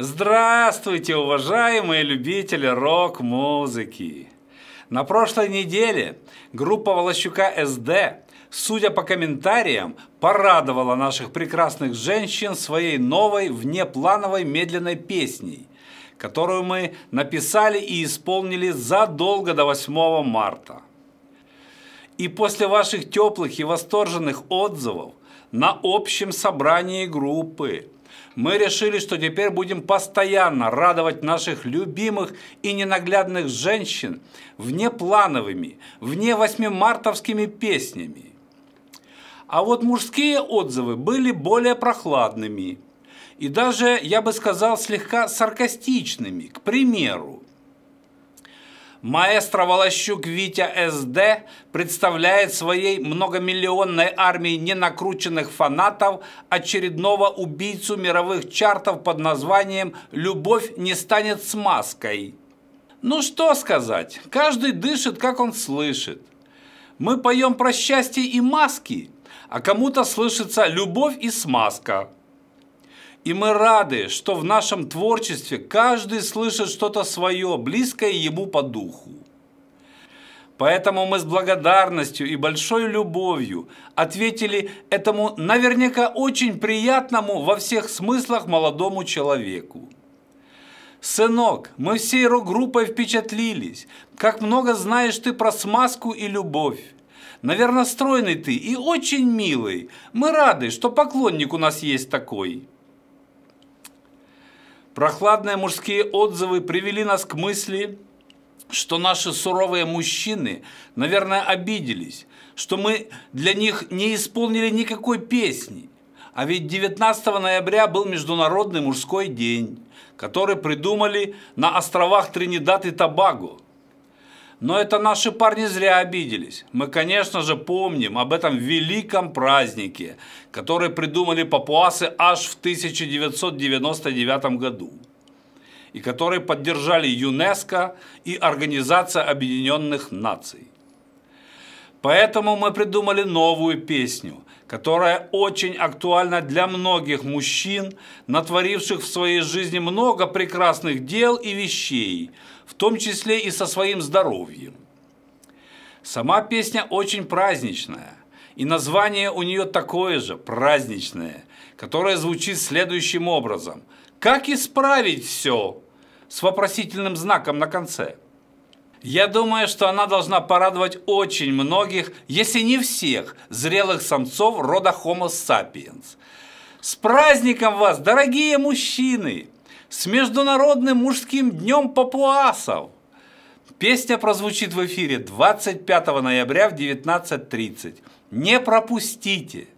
Здравствуйте, уважаемые любители рок-музыки! На прошлой неделе группа Волощука СД, судя по комментариям, порадовала наших прекрасных женщин своей новой внеплановой медленной песней, которую мы написали и исполнили задолго до 8 марта. И после ваших теплых и восторженных отзывов на общем собрании группы – мы решили, что теперь будем постоянно радовать наших любимых и ненаглядных женщин внеплановыми, вне 8 мартовскими песнями. А вот мужские отзывы были более прохладными и даже, я бы сказал, слегка саркастичными. К примеру, Маэстро Волощук Витя СД представляет своей многомиллионной армией ненакрученных фанатов очередного убийцу мировых чартов под названием «Любовь не станет смазкой». Ну что сказать, каждый дышит, как он слышит. Мы поем про счастье и маски, а кому-то слышится любовь и смазка. И мы рады, что в нашем творчестве каждый слышит что-то свое, близкое ему по духу. Поэтому мы с благодарностью и большой любовью ответили этому наверняка очень приятному во всех смыслах молодому человеку. «Сынок, мы всей рок-группой впечатлились. Как много знаешь ты про смазку и любовь. Наверное, стройный ты и очень милый. Мы рады, что поклонник у нас есть такой». Прохладные мужские отзывы привели нас к мысли, что наши суровые мужчины, наверное, обиделись, что мы для них не исполнили никакой песни. А ведь 19 ноября был Международный мужской день, который придумали на островах Тринидад и Тобаго – но это наши парни зря обиделись. Мы, конечно же, помним об этом великом празднике, который придумали папуасы аж в 1999 году и который поддержали ЮНЕСКО и Организация Объединенных Наций. Поэтому мы придумали новую песню, которая очень актуальна для многих мужчин, натворивших в своей жизни много прекрасных дел и вещей, в том числе и со своим здоровьем. Сама песня очень праздничная, и название у нее такое же – праздничное, которое звучит следующим образом – «Как исправить все?» с вопросительным знаком на конце – я думаю, что она должна порадовать очень многих, если не всех, зрелых самцов рода Homo sapiens. С праздником вас, дорогие мужчины! С Международным мужским днем папуасов! Песня прозвучит в эфире 25 ноября в 19.30. Не пропустите!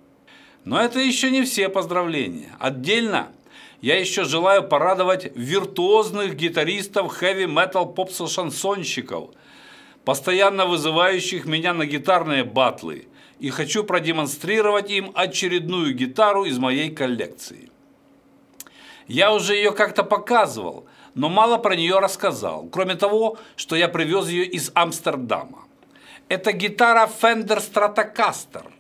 Но это еще не все поздравления. Отдельно – я еще желаю порадовать виртуозных гитаристов хэви-метал попса-шансонщиков, постоянно вызывающих меня на гитарные батлы, и хочу продемонстрировать им очередную гитару из моей коллекции. Я уже ее как-то показывал, но мало про нее рассказал, кроме того, что я привез ее из Амстердама. Это гитара Fender Stratocaster –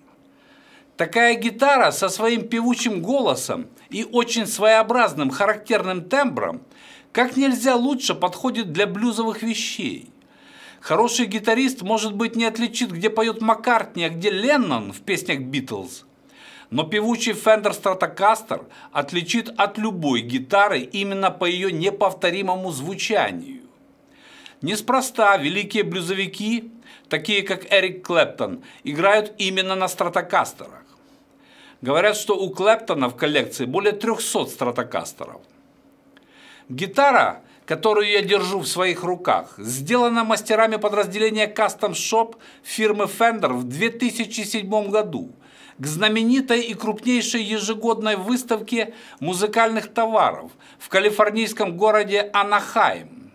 Такая гитара со своим певучим голосом и очень своеобразным характерным тембром как нельзя лучше подходит для блюзовых вещей. Хороший гитарист, может быть, не отличит, где поет Маккартни, а где Леннон в песнях Битлз. Но певучий Fender Stratocaster отличит от любой гитары именно по ее неповторимому звучанию. Неспроста великие блюзовики, такие как Эрик Клэптон, играют именно на стратокастерах. Говорят, что у Клэптона в коллекции более 300 стратокастеров. Гитара, которую я держу в своих руках, сделана мастерами подразделения Custom Shop фирмы Fender в 2007 году к знаменитой и крупнейшей ежегодной выставке музыкальных товаров в калифорнийском городе Анахайм.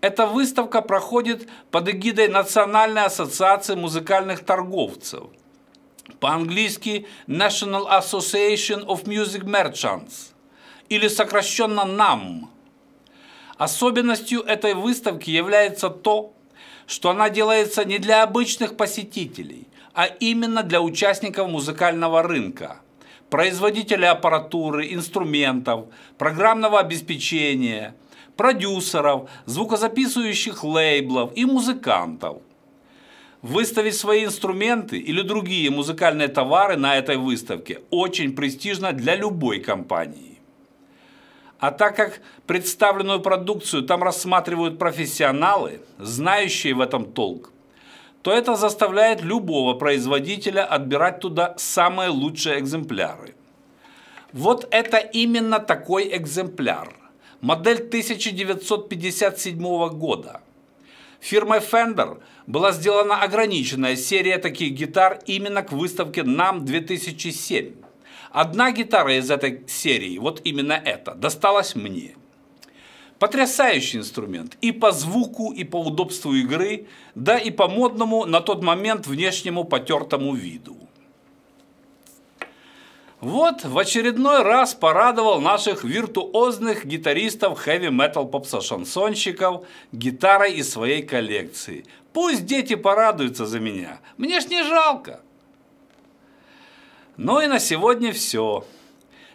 Эта выставка проходит под эгидой Национальной ассоциации музыкальных торговцев – по-английски National Association of Music Merchants, или сокращенно NAM. Особенностью этой выставки является то, что она делается не для обычных посетителей, а именно для участников музыкального рынка, производителей аппаратуры, инструментов, программного обеспечения, продюсеров, звукозаписывающих лейблов и музыкантов – Выставить свои инструменты или другие музыкальные товары на этой выставке очень престижно для любой компании. А так как представленную продукцию там рассматривают профессионалы, знающие в этом толк, то это заставляет любого производителя отбирать туда самые лучшие экземпляры. Вот это именно такой экземпляр. Модель 1957 года – Фирмой Fender была сделана ограниченная серия таких гитар именно к выставке «Нам 2007». Одна гитара из этой серии, вот именно эта, досталась мне. Потрясающий инструмент и по звуку, и по удобству игры, да и по модному на тот момент внешнему потертому виду. Вот в очередной раз порадовал наших виртуозных гитаристов хэви-метал попса-шансонщиков гитарой из своей коллекции. Пусть дети порадуются за меня, мне ж не жалко. Ну и на сегодня все.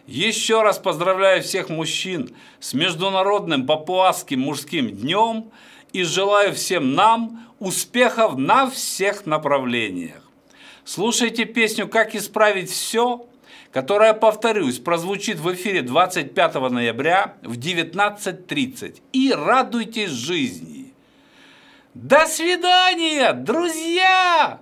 Еще раз поздравляю всех мужчин с Международным Папуасским мужским днем и желаю всем нам успехов на всех направлениях. Слушайте песню «Как исправить все» которая, повторюсь, прозвучит в эфире 25 ноября в 19.30. И радуйтесь жизни! До свидания, друзья!